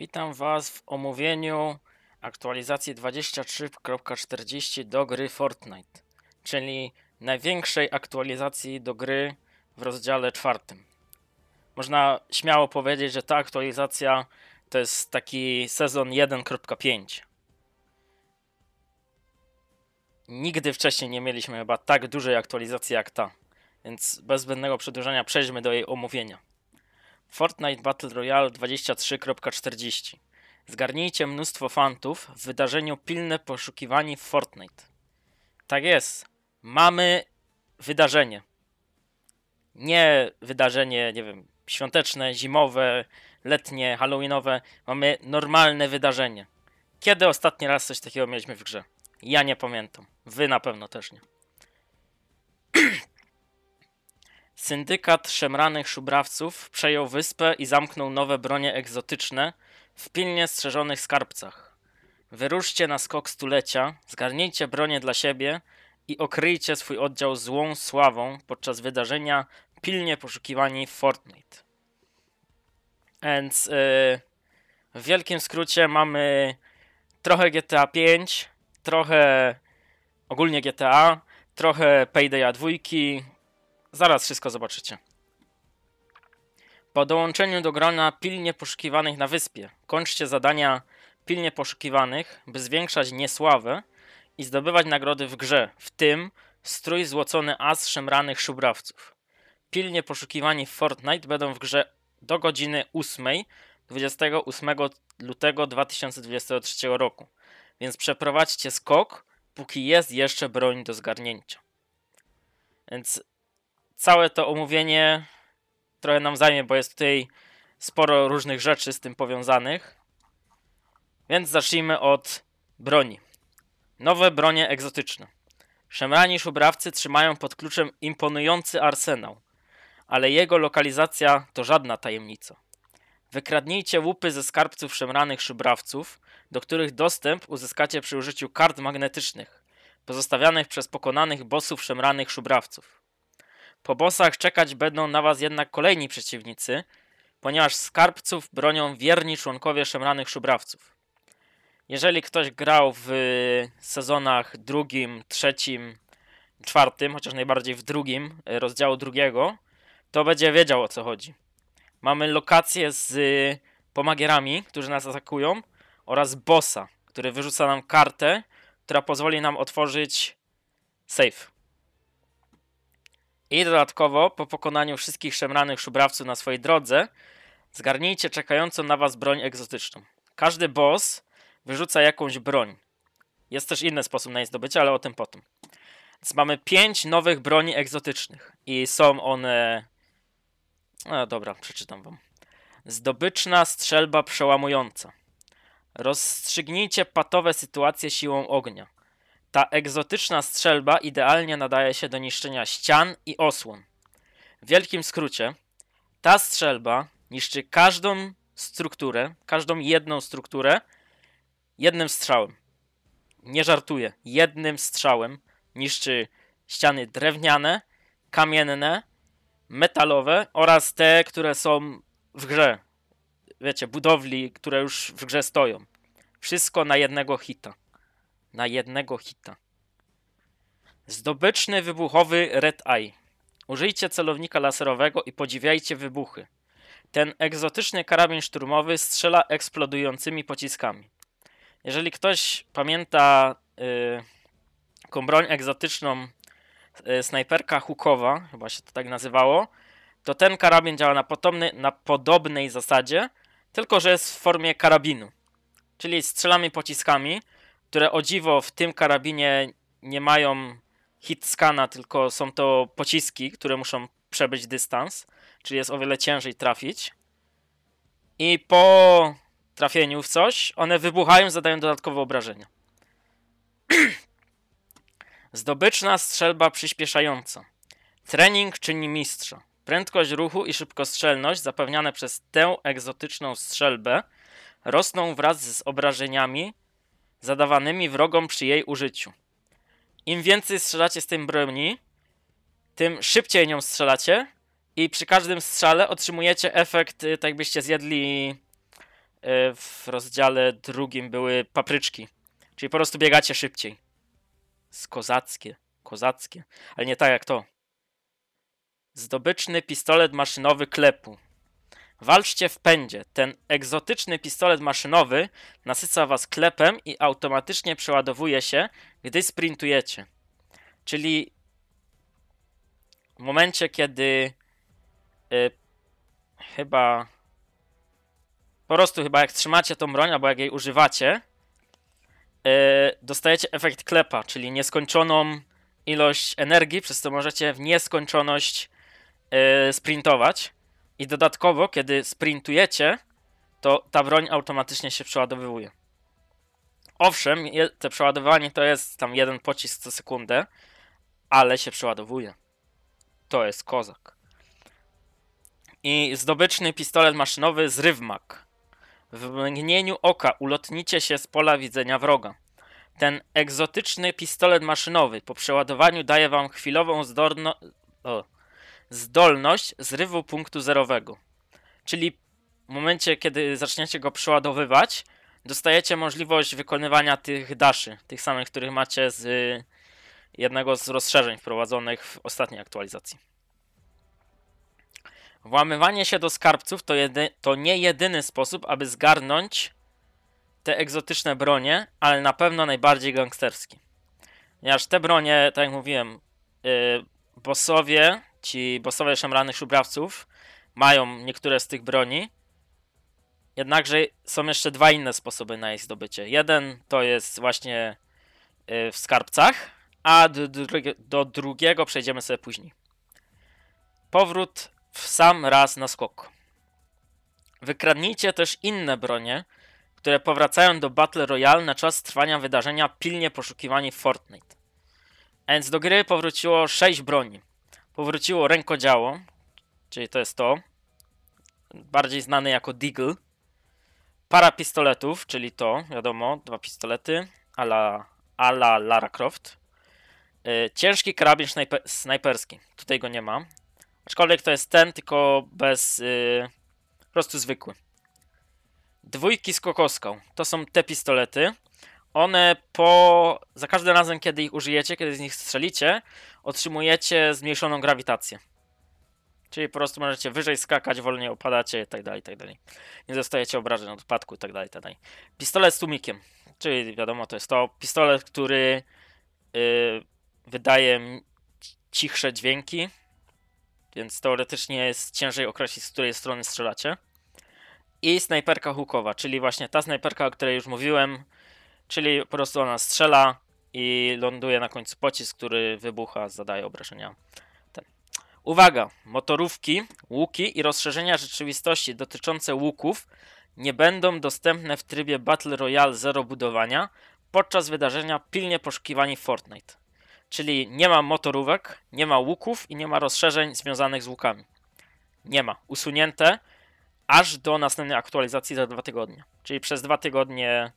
Witam Was w omówieniu aktualizacji 23.40 do gry Fortnite, czyli największej aktualizacji do gry w rozdziale czwartym. Można śmiało powiedzieć, że ta aktualizacja to jest taki sezon 1.5. Nigdy wcześniej nie mieliśmy chyba tak dużej aktualizacji jak ta, więc bez zbędnego przedłużania przejdźmy do jej omówienia. Fortnite Battle Royale 23.40. Zgarnijcie mnóstwo fantów w wydarzeniu Pilne Poszukiwani w Fortnite. Tak jest. Mamy wydarzenie. Nie wydarzenie, nie wiem, świąteczne, zimowe, letnie, halloweenowe. Mamy normalne wydarzenie. Kiedy ostatni raz coś takiego mieliśmy w grze? Ja nie pamiętam. Wy na pewno też nie. Syndykat szemranych szubrawców przejął wyspę i zamknął nowe bronie egzotyczne w pilnie strzeżonych skarbcach. Wyruszcie na skok stulecia, zgarnijcie bronie dla siebie i okryjcie swój oddział złą sławą podczas wydarzenia pilnie poszukiwani w Fortnite. Więc yy, w wielkim skrócie mamy trochę GTA 5, trochę ogólnie GTA, trochę Paydaya 2, Zaraz wszystko zobaczycie. Po dołączeniu do grona pilnie poszukiwanych na wyspie, kończcie zadania pilnie poszukiwanych, by zwiększać niesławę i zdobywać nagrody w grze, w tym strój złocony as szemranych szubrawców. Pilnie poszukiwani w Fortnite będą w grze do godziny 8 28 lutego 2023 roku, więc przeprowadźcie skok, póki jest jeszcze broń do zgarnięcia. Więc całe to omówienie trochę nam zajmie, bo jest tutaj sporo różnych rzeczy z tym powiązanych. Więc zacznijmy od broni. Nowe bronie egzotyczne. Szemrani szubrawcy trzymają pod kluczem imponujący arsenał, ale jego lokalizacja to żadna tajemnica. Wykradnijcie łupy ze skarbców szemranych szubrawców, do których dostęp uzyskacie przy użyciu kart magnetycznych, pozostawianych przez pokonanych bossów szemranych szubrawców. Po bossach czekać będą na was jednak kolejni przeciwnicy, ponieważ skarbców bronią wierni członkowie szemranych szubrawców. Jeżeli ktoś grał w sezonach drugim, trzecim, czwartym, chociaż najbardziej w drugim, e, rozdziału drugiego, to będzie wiedział o co chodzi. Mamy lokacje z e, pomagierami, którzy nas atakują, oraz bossa, który wyrzuca nam kartę, która pozwoli nam otworzyć safe. I dodatkowo, po pokonaniu wszystkich szemranych szubrawców na swojej drodze, zgarnijcie czekającą na was broń egzotyczną. Każdy boss wyrzuca jakąś broń. Jest też inny sposób na jej zdobycie, ale o tym potem. Więc mamy pięć nowych broni egzotycznych. I są one... No dobra, przeczytam wam. Zdobyczna strzelba przełamująca. Rozstrzygnijcie patowe sytuacje siłą ognia. Ta egzotyczna strzelba idealnie nadaje się do niszczenia ścian i osłon. W wielkim skrócie, ta strzelba niszczy każdą strukturę, każdą jedną strukturę jednym strzałem. Nie żartuję, jednym strzałem niszczy ściany drewniane, kamienne, metalowe oraz te, które są w grze. Wiecie, budowli, które już w grze stoją. Wszystko na jednego hita na jednego hita. Zdobyczny wybuchowy Red Eye. Użyjcie celownika laserowego i podziwiajcie wybuchy. Ten egzotyczny karabin szturmowy strzela eksplodującymi pociskami. Jeżeli ktoś pamięta yy, broń egzotyczną yy, snajperka hukowa, chyba się to tak nazywało, to ten karabin działa na, na podobnej zasadzie, tylko że jest w formie karabinu. Czyli strzelamy pociskami, które o dziwo w tym karabinie nie mają hit scana, tylko są to pociski, które muszą przebyć dystans, czyli jest o wiele ciężej trafić. I po trafieniu w coś, one wybuchają, zadają dodatkowe obrażenia. Zdobyczna strzelba przyspieszająca. Trening czyni mistrza. Prędkość ruchu i szybkostrzelność zapewniane przez tę egzotyczną strzelbę rosną wraz z obrażeniami zadawanymi wrogom przy jej użyciu. Im więcej strzelacie z tej broni, tym szybciej nią strzelacie i przy każdym strzale otrzymujecie efekt, y, tak jakbyście zjedli y, w rozdziale drugim były papryczki. Czyli po prostu biegacie szybciej. Z kozackie, kozackie. Ale nie tak jak to. Zdobyczny pistolet maszynowy klepu. Walczcie w pędzie. Ten egzotyczny pistolet maszynowy nasyca was klepem i automatycznie przeładowuje się, gdy sprintujecie. Czyli w momencie, kiedy yy, chyba po prostu chyba jak trzymacie tą broń albo jak jej używacie, yy, dostajecie efekt klepa, czyli nieskończoną ilość energii, przez co możecie w nieskończoność yy, sprintować. I dodatkowo, kiedy sprintujecie, to ta broń automatycznie się przeładowuje. Owszem, je, te przeładowanie to jest tam jeden pocisk co sekundę, ale się przeładowuje. To jest kozak. I zdobyczny pistolet maszynowy z Rywmak. W mgnieniu oka ulotnicie się z pola widzenia wroga. Ten egzotyczny pistolet maszynowy po przeładowaniu daje wam chwilową zdolność zdolność zrywu punktu zerowego. Czyli w momencie, kiedy zaczniecie go przeładowywać, dostajecie możliwość wykonywania tych daszy, tych samych, których macie z y, jednego z rozszerzeń wprowadzonych w ostatniej aktualizacji. Włamywanie się do skarbców to, jedy, to nie jedyny sposób, aby zgarnąć te egzotyczne bronie, ale na pewno najbardziej gangsterski. Ponieważ te bronie, tak jak mówiłem, yy, bossowie ci bossowie szemranych szubrawców mają niektóre z tych broni. Jednakże są jeszcze dwa inne sposoby na ich zdobycie. Jeden to jest właśnie y, w skarbcach, a do, do drugiego przejdziemy sobie później. Powrót w sam raz na skok. Wykradnijcie też inne bronie, które powracają do Battle Royale na czas trwania wydarzenia pilnie poszukiwani Fortnite. A więc do gry powróciło 6 broni powróciło rękodziało, czyli to jest to, bardziej znany jako Deagle, para pistoletów, czyli to, wiadomo, dwa pistolety, ala ala Lara Croft, e, ciężki karabin snajper, snajperski, tutaj go nie ma, aczkolwiek to jest ten, tylko bez, yy, po prostu zwykły. Dwójki z kokoską, to są te pistolety, one po. Za każdym razem, kiedy ich użyjecie, kiedy z nich strzelicie, otrzymujecie zmniejszoną grawitację. Czyli po prostu możecie wyżej skakać, wolniej opadacie itd., tak itd. Tak Nie dostajecie obrażeń od upadku itd., tak itd. Pistolet z tłumikiem. Czyli wiadomo, to jest to pistolet, który yy, wydaje cichsze dźwięki, więc teoretycznie jest ciężej określić, z której strony strzelacie. I snajperka hukowa, czyli właśnie ta snajperka, o której już mówiłem, Czyli po prostu ona strzela i ląduje na końcu pocisk, który wybucha, zadaje obrażenia. Ten. Uwaga! Motorówki, łuki i rozszerzenia rzeczywistości dotyczące łuków nie będą dostępne w trybie Battle Royale Zero budowania podczas wydarzenia pilnie poszukiwani Fortnite. Czyli nie ma motorówek, nie ma łuków i nie ma rozszerzeń związanych z łukami. Nie ma. Usunięte aż do następnej aktualizacji za dwa tygodnie. Czyli przez dwa tygodnie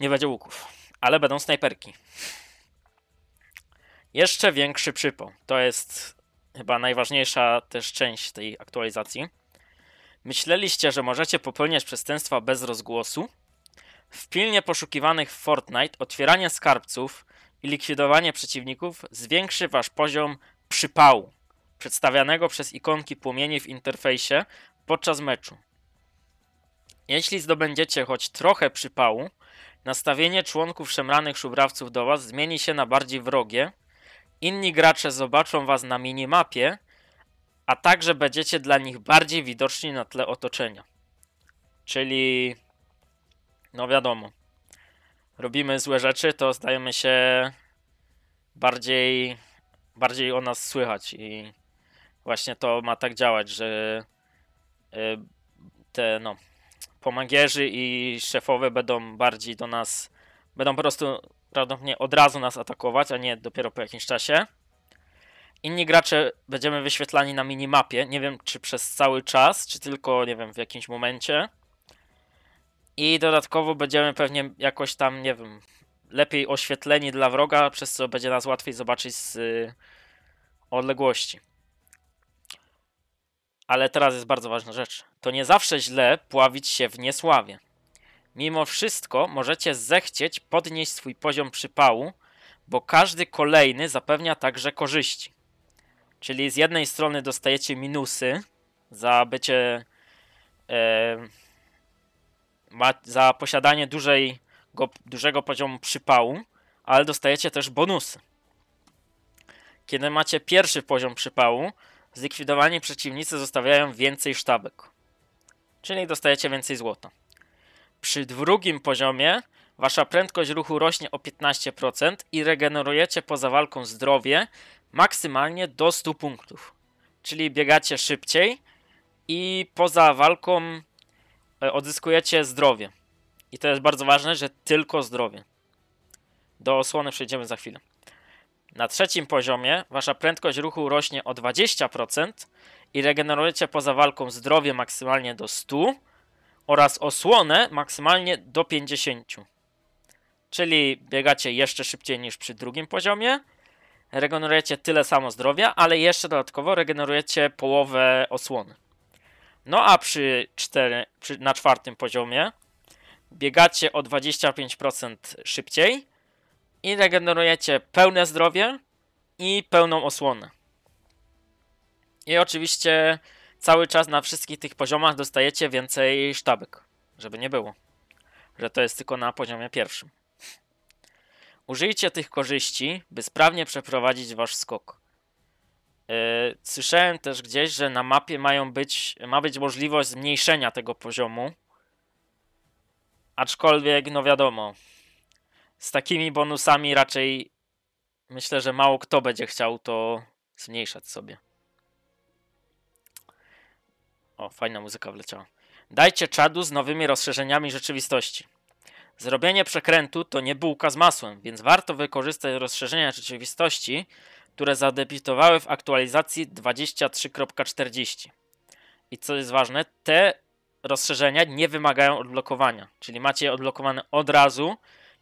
nie będzie łuków, ale będą snajperki. Jeszcze większy przypał. To jest chyba najważniejsza też część tej aktualizacji. Myśleliście, że możecie popełniać przestępstwa bez rozgłosu? W pilnie poszukiwanych w Fortnite otwieranie skarbców i likwidowanie przeciwników zwiększy wasz poziom przypału, przedstawianego przez ikonki płomieni w interfejsie podczas meczu. Jeśli zdobędziecie choć trochę przypału, Nastawienie członków szemranych szubrawców do was zmieni się na bardziej wrogie. Inni gracze zobaczą was na minimapie, a także będziecie dla nich bardziej widoczni na tle otoczenia. Czyli, no wiadomo, robimy złe rzeczy, to zdajemy się bardziej, bardziej o nas słychać i właśnie to ma tak działać, że e, te, no, pomagierzy i szefowie będą bardziej do nas, będą po prostu prawdopodobnie od razu nas atakować, a nie dopiero po jakimś czasie. Inni gracze będziemy wyświetlani na minimapie, nie wiem czy przez cały czas, czy tylko, nie wiem, w jakimś momencie. I dodatkowo będziemy pewnie jakoś tam, nie wiem, lepiej oświetleni dla wroga, przez co będzie nas łatwiej zobaczyć z y, odległości. Ale teraz jest bardzo ważna rzecz. To nie zawsze źle pławić się w niesławie. Mimo wszystko możecie zechcieć podnieść swój poziom przypału, bo każdy kolejny zapewnia także korzyści. Czyli z jednej strony dostajecie minusy za bycie. E, ma, za posiadanie dużej, go, dużego poziomu przypału, ale dostajecie też bonusy. Kiedy macie pierwszy poziom przypału, Zlikwidowani przeciwnicy zostawiają więcej sztabek, czyli dostajecie więcej złota. Przy drugim poziomie wasza prędkość ruchu rośnie o 15% i regenerujecie poza walką zdrowie maksymalnie do 100 punktów. Czyli biegacie szybciej i poza walką e, odzyskujecie zdrowie. I to jest bardzo ważne, że tylko zdrowie. Do osłony przejdziemy za chwilę. Na trzecim poziomie wasza prędkość ruchu rośnie o 20% i regenerujecie poza walką zdrowie maksymalnie do 100 oraz osłonę maksymalnie do 50. Czyli biegacie jeszcze szybciej niż przy drugim poziomie, regenerujecie tyle samo zdrowia, ale jeszcze dodatkowo regenerujecie połowę osłony. No a przy, cztery, przy na czwartym poziomie biegacie o 25% szybciej i regenerujecie pełne zdrowie i pełną osłonę. I oczywiście cały czas na wszystkich tych poziomach dostajecie więcej sztabek, żeby nie było, że to jest tylko na poziomie pierwszym. Użyjcie tych korzyści, by sprawnie przeprowadzić wasz skok. E, słyszałem też gdzieś, że na mapie mają być, ma być możliwość zmniejszenia tego poziomu. Aczkolwiek, no wiadomo, z takimi bonusami raczej myślę, że mało kto będzie chciał to zmniejszać sobie. O, fajna muzyka wleciała. Dajcie czadu z nowymi rozszerzeniami rzeczywistości. Zrobienie przekrętu to nie bułka z masłem, więc warto wykorzystać rozszerzenia rzeczywistości, które zadebitowały w aktualizacji 23.40. I co jest ważne, te rozszerzenia nie wymagają odblokowania, czyli macie je odblokowane od razu,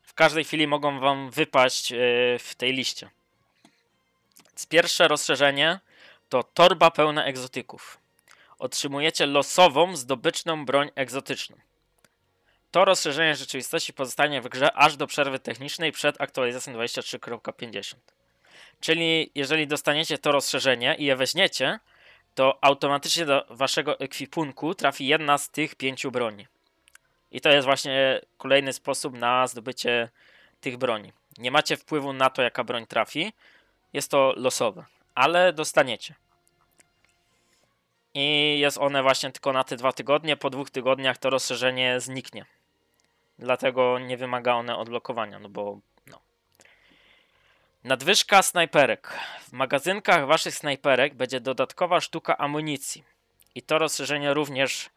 w każdej chwili mogą wam wypaść e, w tej liście. pierwsze rozszerzenie to torba pełna egzotyków. Otrzymujecie losową, zdobyczną broń egzotyczną. To rozszerzenie rzeczywistości pozostanie w grze aż do przerwy technicznej przed aktualizacją 23.50. Czyli jeżeli dostaniecie to rozszerzenie i je weźmiecie, to automatycznie do waszego ekwipunku trafi jedna z tych pięciu broni. I to jest właśnie kolejny sposób na zdobycie tych broni. Nie macie wpływu na to, jaka broń trafi. Jest to losowe, ale dostaniecie. I jest one właśnie tylko na te dwa tygodnie. Po dwóch tygodniach to rozszerzenie zniknie. Dlatego nie wymaga one odblokowania, no bo no. Nadwyżka snajperek. W magazynkach waszych snajperek będzie dodatkowa sztuka amunicji. I to rozszerzenie również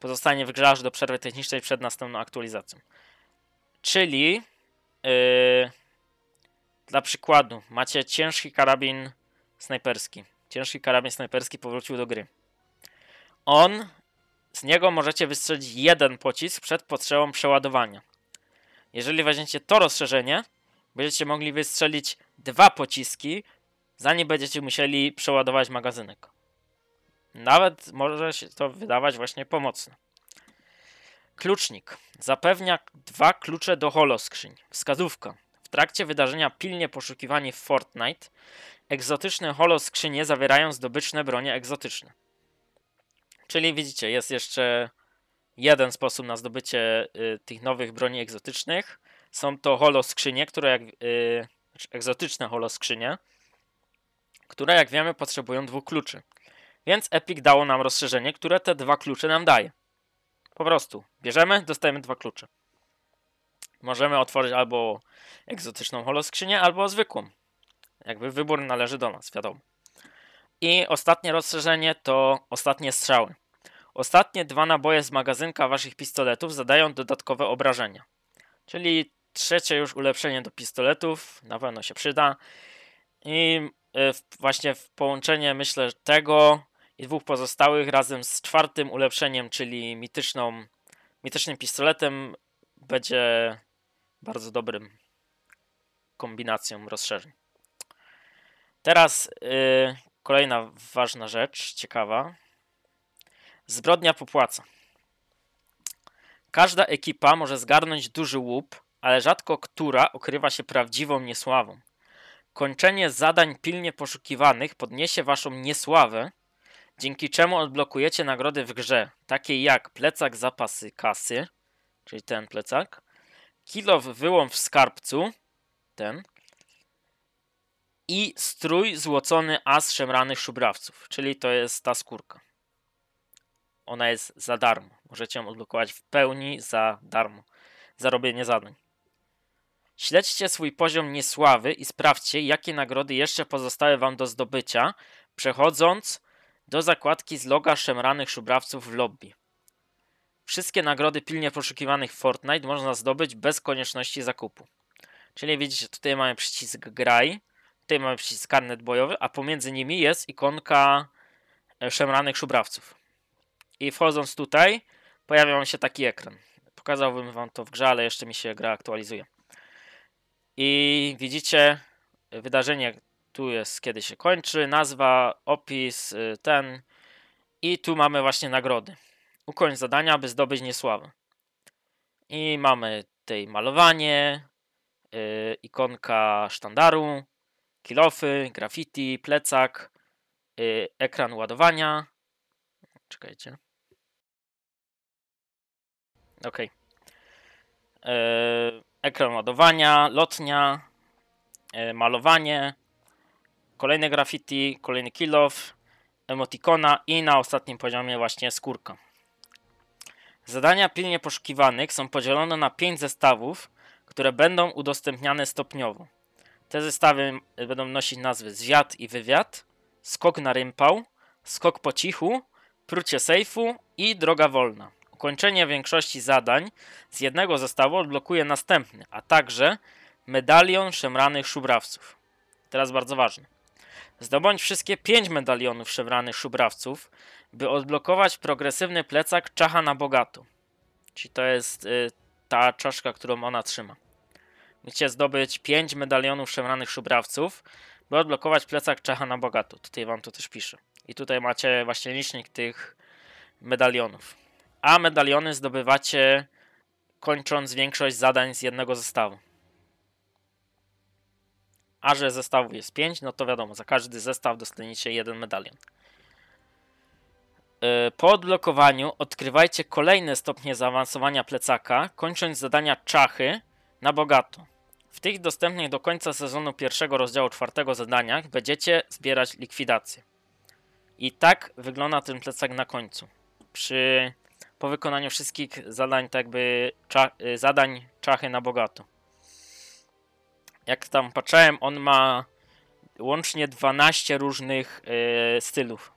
pozostanie w grze aż do przerwy technicznej przed następną aktualizacją. Czyli yy, dla przykładu macie ciężki karabin snajperski. Ciężki karabin snajperski powrócił do gry. On, z niego możecie wystrzelić jeden pocisk przed potrzebą przeładowania. Jeżeli weźmiecie to rozszerzenie, będziecie mogli wystrzelić dwa pociski, zanim będziecie musieli przeładować magazynek. Nawet może się to wydawać właśnie pomocne. Klucznik. Zapewnia dwa klucze do holoskrzyń. Wskazówka. W trakcie wydarzenia pilnie poszukiwani w Fortnite, egzotyczne holoskrzynie zawierają zdobyczne bronie egzotyczne. Czyli widzicie, jest jeszcze jeden sposób na zdobycie y, tych nowych broni egzotycznych. Są to holoskrzynie, które jak... Y, znaczy egzotyczne holoskrzynie, które jak wiemy potrzebują dwóch kluczy. Więc Epic dało nam rozszerzenie, które te dwa klucze nam daje. Po prostu bierzemy, dostajemy dwa klucze. Możemy otworzyć albo egzotyczną holoskrzynię, albo zwykłą. Jakby wybór należy do nas, wiadomo. I ostatnie rozszerzenie to ostatnie strzały. Ostatnie dwa naboje z magazynka waszych pistoletów zadają dodatkowe obrażenia. Czyli trzecie już ulepszenie do pistoletów, na pewno się przyda. I e, właśnie w połączenie myślę tego i dwóch pozostałych razem z czwartym ulepszeniem, czyli mityczną, mitycznym pistoletem będzie bardzo dobrym kombinacją rozszerzeń. Teraz yy, kolejna ważna rzecz, ciekawa. Zbrodnia popłaca. Każda ekipa może zgarnąć duży łup, ale rzadko która okrywa się prawdziwą niesławą. Kończenie zadań pilnie poszukiwanych podniesie waszą niesławę, dzięki czemu odblokujecie nagrody w grze, takie jak plecak zapasy kasy, czyli ten plecak, kilow wyłom w skarbcu, ten, i strój złocony as szemranych szubrawców, czyli to jest ta skórka. Ona jest za darmo. Możecie ją odblokować w pełni za darmo. Za robienie zadań. Śledźcie swój poziom niesławy i sprawdźcie, jakie nagrody jeszcze pozostały wam do zdobycia, przechodząc do zakładki z loga szemranych szubrawców w lobby. Wszystkie nagrody pilnie poszukiwanych w Fortnite można zdobyć bez konieczności zakupu. Czyli widzicie, tutaj mamy przycisk graj, tutaj mamy przycisk karnet bojowy, a pomiędzy nimi jest ikonka e, szemranych szubrawców. I wchodząc tutaj, pojawia wam się taki ekran. Pokazałbym wam to w grze, ale jeszcze mi się gra aktualizuje. I widzicie wydarzenie tu jest kiedy się kończy, nazwa, opis, y, ten i tu mamy właśnie nagrody. Ukończ zadania, aby zdobyć niesławę. I mamy tej malowanie, yy, ikonka sztandaru, kilofy, graffiti, plecak, yy, ekran ładowania. Czekajcie. Ok. Yy, ekran ładowania, lotnia, y, malowanie, Kolejne graffiti, kolejny kill off, emotikona i na ostatnim poziomie właśnie skórka. Zadania pilnie poszukiwanych są podzielone na 5 zestawów, które będą udostępniane stopniowo. Te zestawy będą nosić nazwy Zwiat i Wywiad, Skok na rympał, Skok po cichu, Prucie sejfu i Droga wolna. Ukończenie większości zadań z jednego zestawu odblokuje następny, a także medalion szemranych szubrawców. Teraz bardzo ważne. Zdobądź wszystkie pięć medalionów szewranych szubrawców, by odblokować progresywny plecak Czacha na bogato. Czyli to jest y, ta czaszka, którą ona trzyma. Musicie zdobyć 5 medalionów szewranych szubrawców, by odblokować plecak Czacha na bogato. Tutaj wam to też piszę. I tutaj macie właśnie licznik tych medalionów. A medaliony zdobywacie kończąc większość zadań z jednego zestawu. A że zestawów jest 5, no to wiadomo, za każdy zestaw dostaniecie jeden medalion. E, po odblokowaniu odkrywajcie kolejne stopnie zaawansowania plecaka, kończąc zadania czachy na bogato. W tych dostępnych do końca sezonu pierwszego rozdziału czwartego zadaniach będziecie zbierać likwidację. I tak wygląda ten plecak na końcu. Przy, po wykonaniu wszystkich zadań, tak jakby, cza, e, zadań czachy na bogato jak tam patrzałem, on ma łącznie 12 różnych yy, stylów.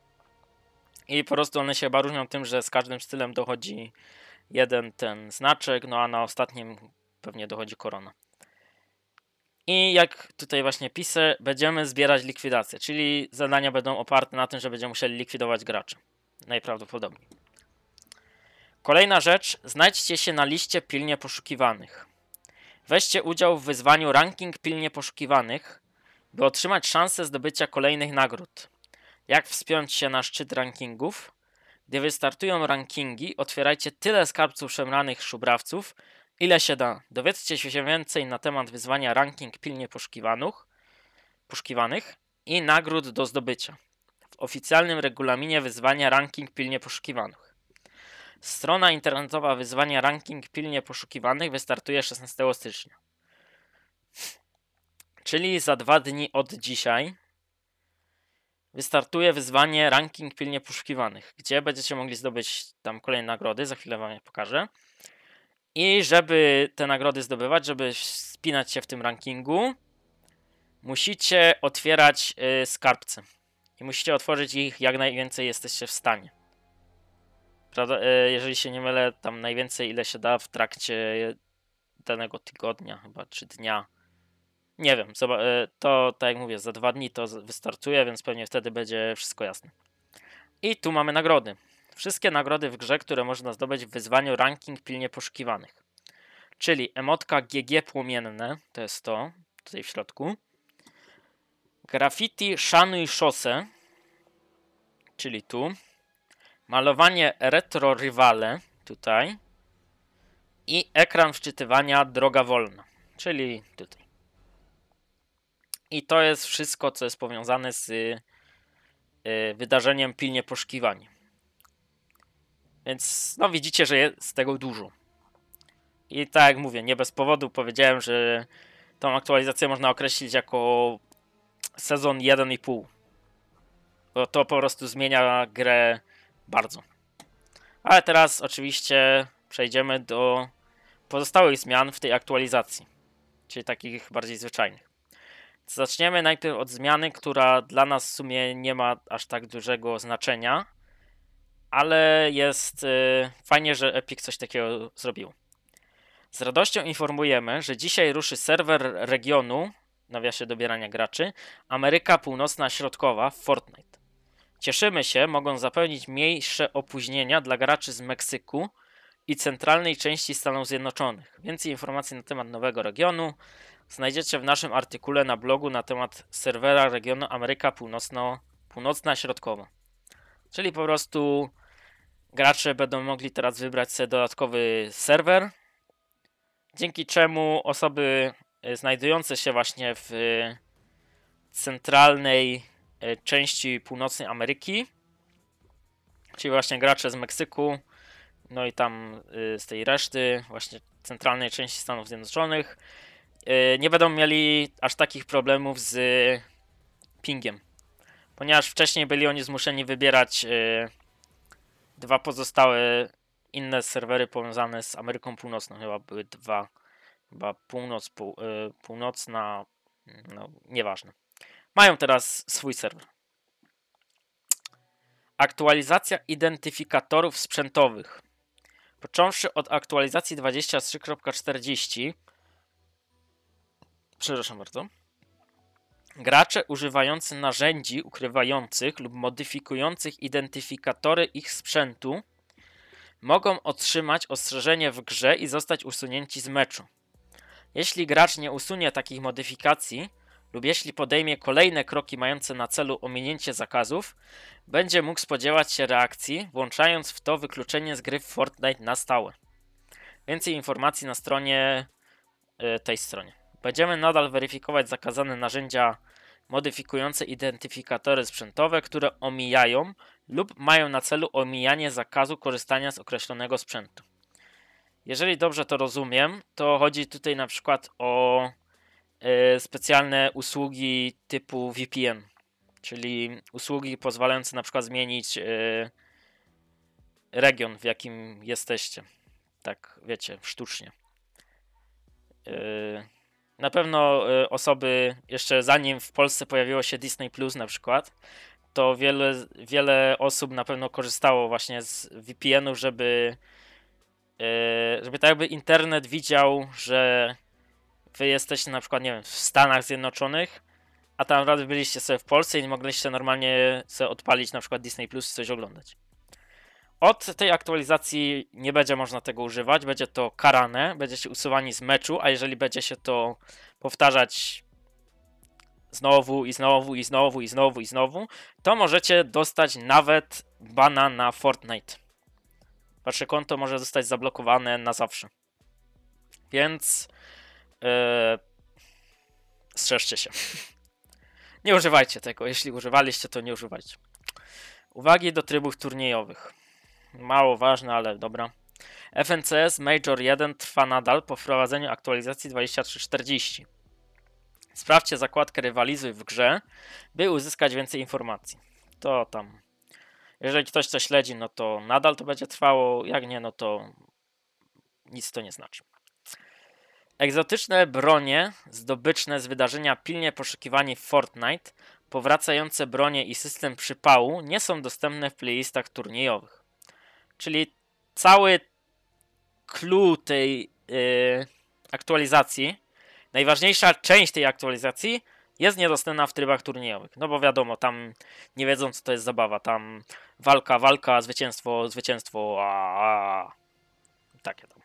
I po prostu one się chyba różnią tym, że z każdym stylem dochodzi jeden ten znaczek, no a na ostatnim pewnie dochodzi korona. I jak tutaj właśnie piszę, będziemy zbierać likwidację, czyli zadania będą oparte na tym, że będziemy musieli likwidować graczy. Najprawdopodobniej. Kolejna rzecz, znajdźcie się na liście pilnie poszukiwanych. Weźcie udział w wyzwaniu Ranking Pilnie Poszukiwanych, by otrzymać szansę zdobycia kolejnych nagród. Jak wspiąć się na szczyt rankingów? Gdy wystartują rankingi, otwierajcie tyle skarbców szemranych szubrawców, ile się da. Dowiedzcie się więcej na temat wyzwania Ranking Pilnie Poszukiwanych, poszukiwanych i nagród do zdobycia w oficjalnym regulaminie wyzwania Ranking Pilnie Poszukiwanych. Strona internetowa wyzwania ranking pilnie poszukiwanych wystartuje 16 stycznia. Czyli za dwa dni od dzisiaj wystartuje wyzwanie ranking pilnie poszukiwanych, gdzie będziecie mogli zdobyć tam kolejne nagrody, za chwilę wam je pokażę. I żeby te nagrody zdobywać, żeby wspinać się w tym rankingu, musicie otwierać yy, skarbce. I musicie otworzyć ich jak najwięcej jesteście w stanie. Prawda, e, jeżeli się nie mylę, tam najwięcej ile się da w trakcie danego tygodnia, chyba czy dnia. Nie wiem, e, to tak jak mówię, za dwa dni to wystartuje, więc pewnie wtedy będzie wszystko jasne. I tu mamy nagrody. Wszystkie nagrody w grze, które można zdobyć w wyzwaniu ranking pilnie poszukiwanych. Czyli emotka GG płomienne, to jest to, tutaj w środku. Graffiti szanuj szosę, czyli tu malowanie retro rywale tutaj i ekran wczytywania droga wolna, czyli tutaj. I to jest wszystko, co jest powiązane z y, y wydarzeniem pilnie poszukiwań. Więc no widzicie, że jest tego dużo. I tak jak mówię, nie bez powodu powiedziałem, że tą aktualizację można określić jako sezon 1,5. Bo to po prostu zmienia grę bardzo. Ale teraz oczywiście przejdziemy do pozostałych zmian w tej aktualizacji, czyli takich bardziej zwyczajnych. Zaczniemy najpierw od zmiany, która dla nas w sumie nie ma aż tak dużego znaczenia, ale jest yy, fajnie, że Epic coś takiego zrobił. Z radością informujemy, że dzisiaj ruszy serwer regionu, nawiasie dobierania graczy, Ameryka Północna Środkowa w Fortnite. Cieszymy się, mogą zapewnić mniejsze opóźnienia dla graczy z Meksyku i centralnej części Stanów Zjednoczonych. Więcej informacji na temat nowego regionu znajdziecie w naszym artykule na blogu na temat serwera regionu Ameryka Północno, Północna Środkowa. Czyli po prostu gracze będą mogli teraz wybrać sobie dodatkowy serwer, dzięki czemu osoby e, znajdujące się właśnie w e, centralnej E, części północnej Ameryki, czyli właśnie gracze z Meksyku, no i tam e, z tej reszty, właśnie centralnej części Stanów Zjednoczonych, e, nie będą mieli aż takich problemów z pingiem, ponieważ wcześniej byli oni zmuszeni wybierać dwa pozostałe inne serwery powiązane z Ameryką Północną, chyba były dwa, chyba północ, północna, no nieważne. Mają teraz swój serwer. Aktualizacja identyfikatorów sprzętowych. Począwszy od aktualizacji 23.40, przepraszam bardzo, gracze używający narzędzi ukrywających lub modyfikujących identyfikatory ich sprzętu mogą otrzymać ostrzeżenie w grze i zostać usunięci z meczu. Jeśli gracz nie usunie takich modyfikacji, lub jeśli podejmie kolejne kroki mające na celu ominięcie zakazów, będzie mógł spodziewać się reakcji, włączając w to wykluczenie z gry w Fortnite na stałe. Więcej informacji na stronie e, tej stronie. Będziemy nadal weryfikować zakazane narzędzia modyfikujące identyfikatory sprzętowe, które omijają lub mają na celu omijanie zakazu korzystania z określonego sprzętu. Jeżeli dobrze to rozumiem, to chodzi tutaj na przykład o E, specjalne usługi typu VPN, czyli usługi pozwalające na przykład zmienić e, region, w jakim jesteście. Tak, wiecie, sztucznie. E, na pewno osoby, jeszcze zanim w Polsce pojawiło się Disney Plus na przykład, to wiele, wiele osób na pewno korzystało właśnie z VPN-u, żeby, żeby tak jakby internet widział, że wy jesteście na przykład, nie wiem, w Stanach Zjednoczonych, a tam naprawdę byliście sobie w Polsce i mogliście normalnie sobie odpalić na przykład Disney Plus i coś oglądać. Od tej aktualizacji nie będzie można tego używać, będzie to karane, będziecie usuwani z meczu, a jeżeli będzie się to powtarzać znowu i znowu i znowu i znowu i znowu, to możecie dostać nawet bana na Fortnite. Wasze konto może zostać zablokowane na zawsze. Więc Eee, strzeżcie się. Nie używajcie tego. Jeśli używaliście, to nie używajcie. Uwagi do trybów turniejowych. Mało ważne, ale dobra. FNCS Major 1 trwa nadal po wprowadzeniu aktualizacji 2340. Sprawdźcie zakładkę rywalizuj w grze, by uzyskać więcej informacji. To tam. Jeżeli ktoś coś śledzi, no to nadal to będzie trwało, jak nie, no to nic to nie znaczy. Egzotyczne bronie zdobyczne z wydarzenia pilnie poszukiwani w Fortnite, powracające bronie i system przypału nie są dostępne w playlistach turniejowych. Czyli cały clue tej yy, aktualizacji, najważniejsza część tej aktualizacji jest niedostępna w trybach turniejowych. No bo wiadomo, tam nie wiedzą co to jest zabawa, tam walka, walka, zwycięstwo, zwycięstwo, a takie tam.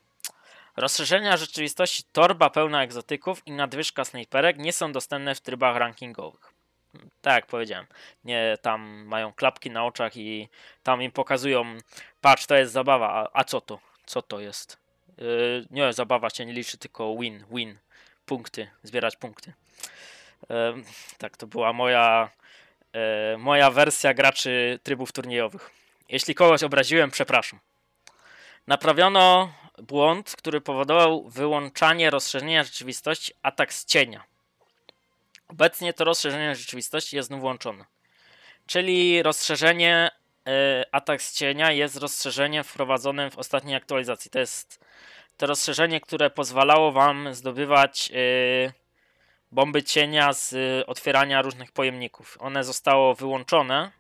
Rozszerzenia rzeczywistości torba pełna egzotyków i nadwyżka snajperek nie są dostępne w trybach rankingowych. Tak jak powiedziałem, nie, tam mają klapki na oczach i tam im pokazują, patrz, to jest zabawa, a, a co to? Co to jest? Yy, nie, zabawa się nie liczy, tylko win, win, punkty, zbierać punkty. Yy, tak, to była moja, yy, moja wersja graczy trybów turniejowych. Jeśli kogoś obraziłem, przepraszam. Naprawiono błąd, który powodował wyłączanie rozszerzenia rzeczywistości atak z cienia. Obecnie to rozszerzenie rzeczywistości jest znów włączone. Czyli rozszerzenie y, atak z cienia jest rozszerzeniem wprowadzonym w ostatniej aktualizacji. To jest to rozszerzenie, które pozwalało wam zdobywać y, bomby cienia z y, otwierania różnych pojemników. One zostało wyłączone.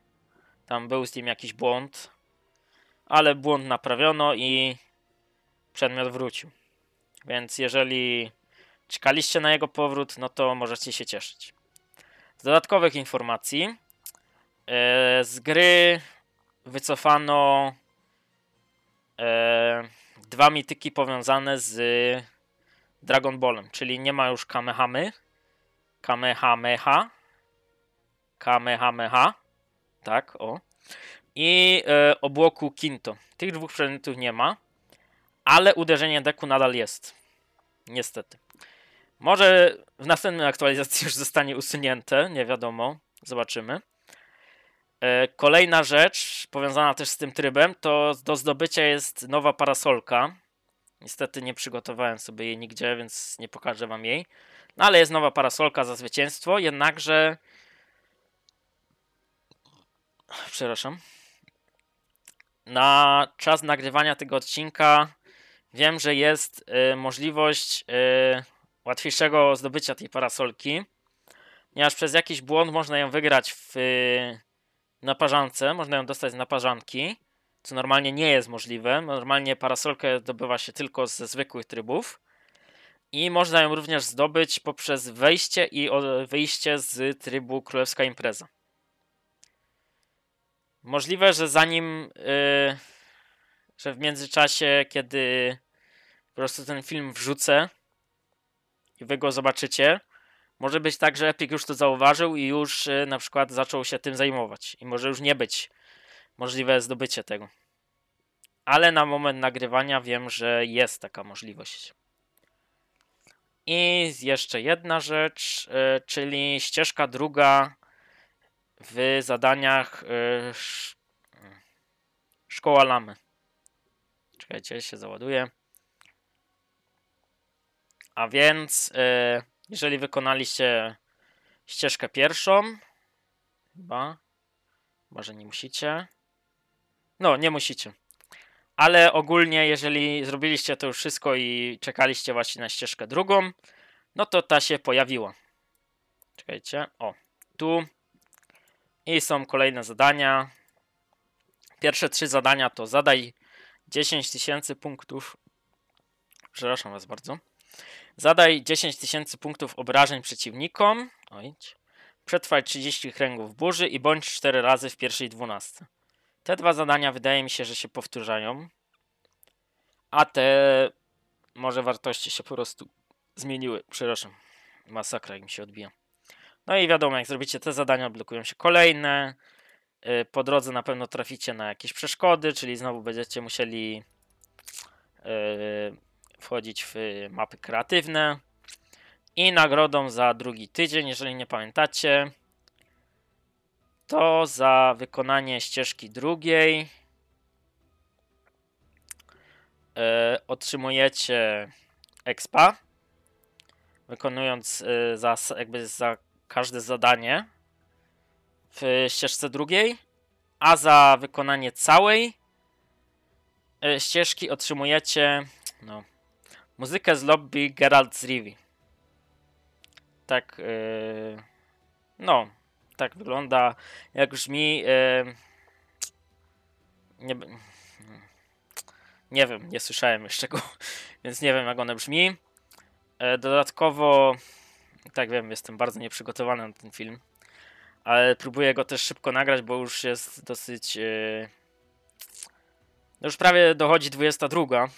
Tam był z nim jakiś błąd, ale błąd naprawiono i przedmiot wrócił. Więc jeżeli czekaliście na jego powrót, no to możecie się cieszyć. Z dodatkowych informacji e, z gry wycofano e, dwa mityki powiązane z Dragon Ballem, czyli nie ma już Kamehamy, Kamehameha, Kamehameha, tak, o, i e, obłoku Kinto. Tych dwóch przedmiotów nie ma ale uderzenie deku nadal jest. Niestety. Może w następnej aktualizacji już zostanie usunięte, nie wiadomo, zobaczymy. E, kolejna rzecz powiązana też z tym trybem to do zdobycia jest nowa parasolka. Niestety nie przygotowałem sobie jej nigdzie, więc nie pokażę wam jej. No ale jest nowa parasolka za zwycięstwo, jednakże. Przepraszam. Na czas nagrywania tego odcinka Wiem, że jest y, możliwość y, łatwiejszego zdobycia tej parasolki, ponieważ przez jakiś błąd można ją wygrać w y, naparzance, można ją dostać z naparzanki, co normalnie nie jest możliwe. Normalnie parasolkę zdobywa się tylko ze zwykłych trybów. I można ją również zdobyć poprzez wejście i wyjście z trybu Królewska Impreza. Możliwe, że zanim. Yy, że w międzyczasie, kiedy po prostu ten film wrzucę i wy go zobaczycie. Może być tak, że Epic już to zauważył i już y, na przykład zaczął się tym zajmować. I może już nie być możliwe zdobycie tego. Ale na moment nagrywania wiem, że jest taka możliwość. I jeszcze jedna rzecz, y, czyli ścieżka druga w zadaniach y, sz... Mm, szkoła Lamy. Czekajcie, się załaduje. A więc, y, jeżeli wykonaliście ścieżkę pierwszą, chyba, chyba, że nie musicie. No, nie musicie. Ale ogólnie, jeżeli zrobiliście to już wszystko i czekaliście właśnie na ścieżkę drugą, no to ta się pojawiła. Czekajcie, o, tu. I są kolejne zadania. Pierwsze trzy zadania to zadaj 10 tysięcy punktów. Przepraszam Was bardzo. Zadaj 10 tysięcy punktów obrażeń przeciwnikom. Oj. Przetrwaj 30 kręgów burzy i bądź 4 razy w pierwszej 12. Te dwa zadania wydaje mi się, że się powtórzają, A te może wartości się po prostu zmieniły. Przepraszam. Masakra im się odbija. No i wiadomo, jak zrobicie te zadania, blokują się kolejne. Y, po drodze na pewno traficie na jakieś przeszkody, czyli znowu będziecie musieli y, wchodzić w y, mapy kreatywne. I nagrodą za drugi tydzień, jeżeli nie pamiętacie, to za wykonanie ścieżki drugiej yy, otrzymujecie expa, wykonując yy, za, jakby za każde zadanie w ścieżce drugiej, a za wykonanie całej y, ścieżki otrzymujecie no, Muzykę z lobby Geralt z Rivi. Tak, yy, no, tak wygląda, jak brzmi, yy, nie, nie wiem, nie słyszałem jeszcze go, więc nie wiem jak one brzmi. E, dodatkowo, tak wiem, jestem bardzo nieprzygotowany na ten film, ale próbuję go też szybko nagrać, bo już jest dosyć. Y, no już prawie dochodzi 22.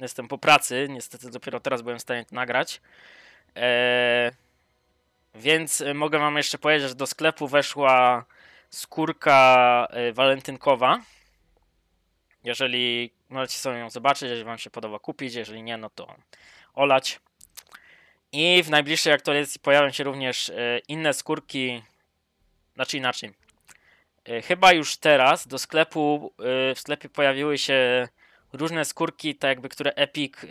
Jestem po pracy, niestety dopiero teraz byłem w stanie to nagrać. Eee, więc e, mogę wam jeszcze powiedzieć, że do sklepu weszła skórka e, walentynkowa. Jeżeli możecie sobie ją zobaczyć, jeżeli wam się podoba kupić, jeżeli nie, no to olać. I w najbliższej aktualizacji pojawią się również e, inne skórki, znaczy inaczej. Chyba już teraz do sklepu, w sklepie pojawiły się różne skórki, tak jakby, które Epic yy,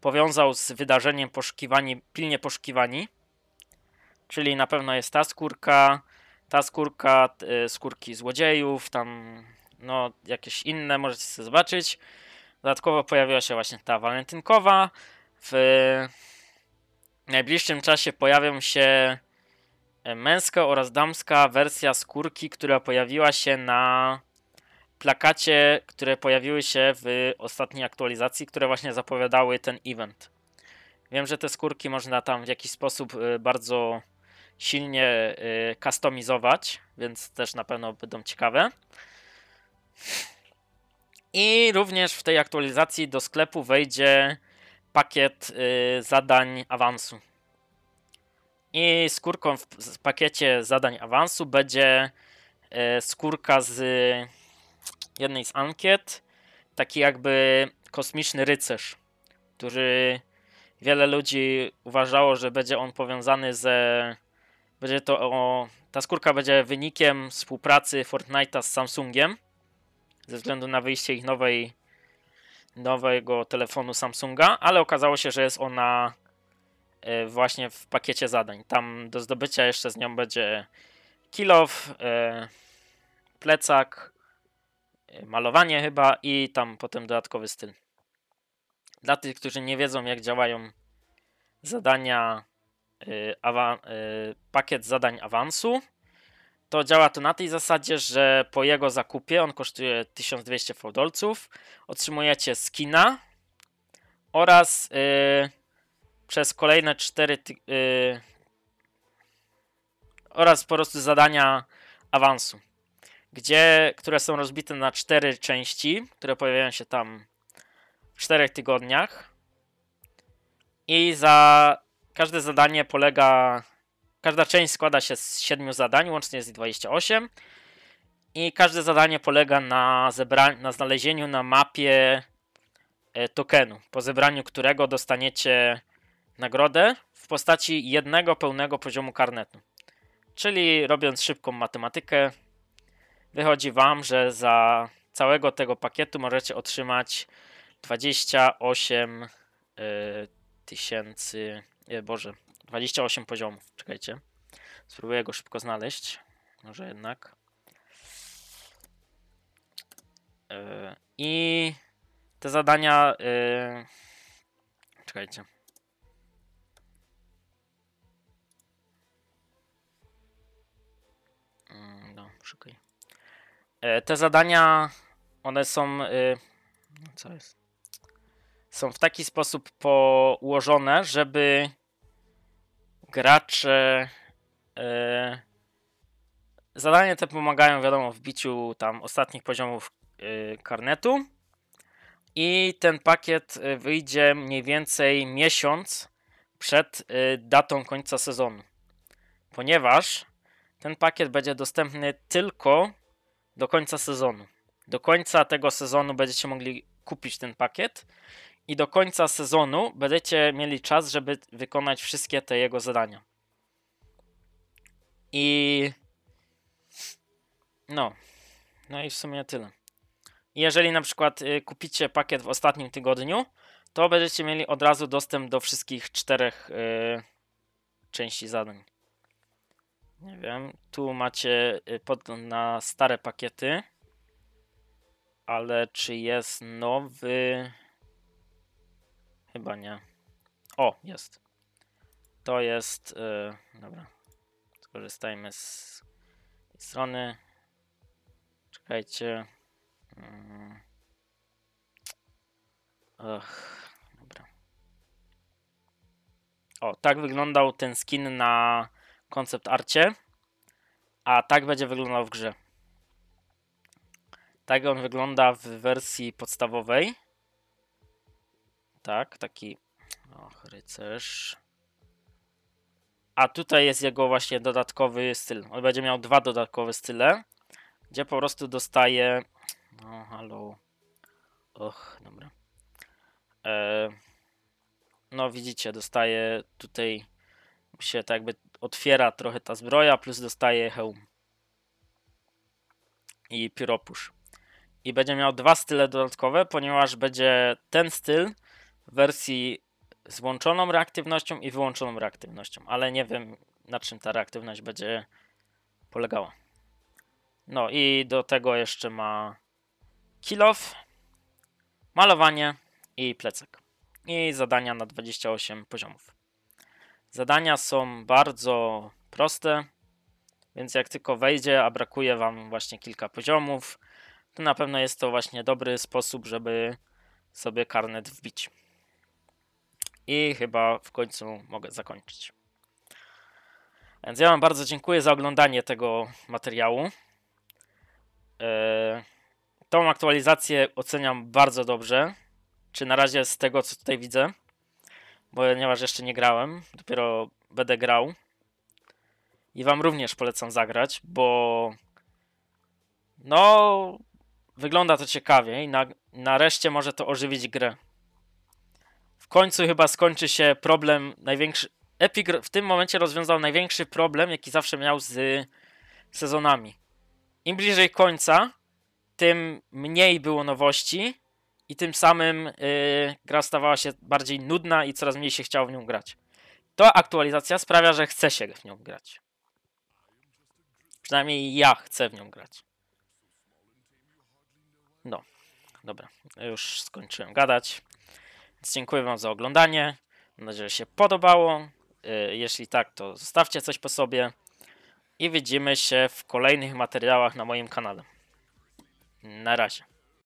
powiązał z wydarzeniem poszukiwani, pilnie poszukiwani. Czyli na pewno jest ta skórka, ta skórka, yy, skórki złodziejów, tam no jakieś inne możecie sobie zobaczyć. Dodatkowo pojawiła się właśnie ta walentynkowa. W najbliższym czasie pojawią się e, męska oraz damska wersja skórki, która pojawiła się na plakacie, które pojawiły się w ostatniej aktualizacji, które właśnie zapowiadały ten event. Wiem, że te skórki można tam w jakiś sposób y, bardzo silnie y, customizować, więc też na pewno będą ciekawe. I również w tej aktualizacji do sklepu wejdzie pakiet y, zadań awansu. I skórką w pakiecie zadań awansu będzie skórka z jednej z ankiet taki jakby kosmiczny rycerz, który wiele ludzi uważało, że będzie on powiązany ze. Będzie to. O, ta skórka będzie wynikiem współpracy Fortnite'a z Samsungiem ze względu na wyjście ich nowej, nowego telefonu Samsunga, ale okazało się, że jest ona e, właśnie w pakiecie zadań. Tam do zdobycia jeszcze z nią będzie kilow, e, plecak, malowanie chyba i tam potem dodatkowy styl. Dla tych, którzy nie wiedzą, jak działają zadania, y, y, pakiet zadań awansu, to działa to na tej zasadzie, że po jego zakupie, on kosztuje 1200 fałdolców, otrzymujecie skina oraz y, przez kolejne 4 y, oraz po prostu zadania awansu gdzie, które są rozbite na cztery części, które pojawiają się tam w czterech tygodniach. I za każde zadanie polega. Każda część składa się z siedmiu zadań, łącznie jest 28. I każde zadanie polega na, zebra- na znalezieniu na mapie e, tokenu, po zebraniu którego dostaniecie nagrodę w postaci jednego pełnego poziomu karnetu. Czyli robiąc szybką matematykę, wychodzi Wam, że za całego tego pakietu możecie otrzymać 28 y, tysięcy, y, boże, 28 poziomów, czekajcie. Spróbuję go szybko znaleźć, może jednak. Y, I te zadania, czekajcie. Mm, no, szukaj. E, te zadania, one są. E, co jest? Są w taki sposób położone, żeby gracze. E, zadania te pomagają, wiadomo, w biciu tam ostatnich poziomów karnetu. I ten pakiet wyjdzie mniej więcej miesiąc przed datą końca sezonu, ponieważ ten pakiet będzie dostępny tylko do końca sezonu. Do końca tego sezonu będziecie mogli kupić ten pakiet i do końca sezonu będziecie mieli czas, żeby wykonać wszystkie te jego zadania. I no, no i w sumie tyle. Jeżeli na przykład y, kupicie pakiet w ostatnim tygodniu, to będziecie mieli od razu dostęp do wszystkich czterech yy, części zadań. Nie wiem. Tu macie y, podgląd na stare pakiety. Ale czy jest nowy? Chyba nie. O, jest. To jest. Yy, dobra. Skorzystajmy z tej strony. Czekajcie. Ach, mm. dobra. O, tak wyglądał ten skin na koncept arcie, a tak będzie wyglądał w grze. Tak on wygląda w wersji podstawowej. Tak, taki och, rycerz. A tutaj jest jego właśnie dodatkowy styl. On będzie miał dwa dodatkowe style, gdzie po prostu dostaje... No, halo. Och, dobra. E... No, widzicie, dostaje tutaj się tak jakby otwiera trochę ta zbroja, plus dostaje hełm i pióropusz. I będzie miał dwa style dodatkowe, ponieważ będzie ten styl w wersji z włączoną reaktywnością i wyłączoną reaktywnością, ale nie wiem na czym ta reaktywność będzie polegała. No i do tego jeszcze ma kill off, malowanie i plecak. I zadania na 28 poziomów. Zadania są bardzo proste, więc jak tylko wejdzie, a brakuje Wam właśnie kilka poziomów, to na pewno jest to właśnie dobry sposób, żeby sobie karnet wbić. I chyba w końcu mogę zakończyć. Więc ja Wam bardzo dziękuję za oglądanie tego materiału. E, tą aktualizację oceniam bardzo dobrze. Czy na razie z tego, co tutaj widzę bo ponieważ jeszcze nie grałem, dopiero będę grał. I wam również polecam zagrać, bo no wygląda to ciekawie i na, nareszcie może to ożywić grę. W końcu chyba skończy się problem największy. Epic w tym momencie rozwiązał największy problem, jaki zawsze miał z sezonami. Im bliżej końca, tym mniej było nowości, i tym samym y, gra stawała się bardziej nudna i coraz mniej się chciało w nią grać. To aktualizacja sprawia, że chce się w nią grać. Przynajmniej ja chcę w nią grać. No, dobra, już skończyłem gadać. Więc dziękuję Wam za oglądanie. Mam nadzieję, że się podobało. Y, jeśli tak, to zostawcie coś po sobie. I widzimy się w kolejnych materiałach na moim kanale. Na razie.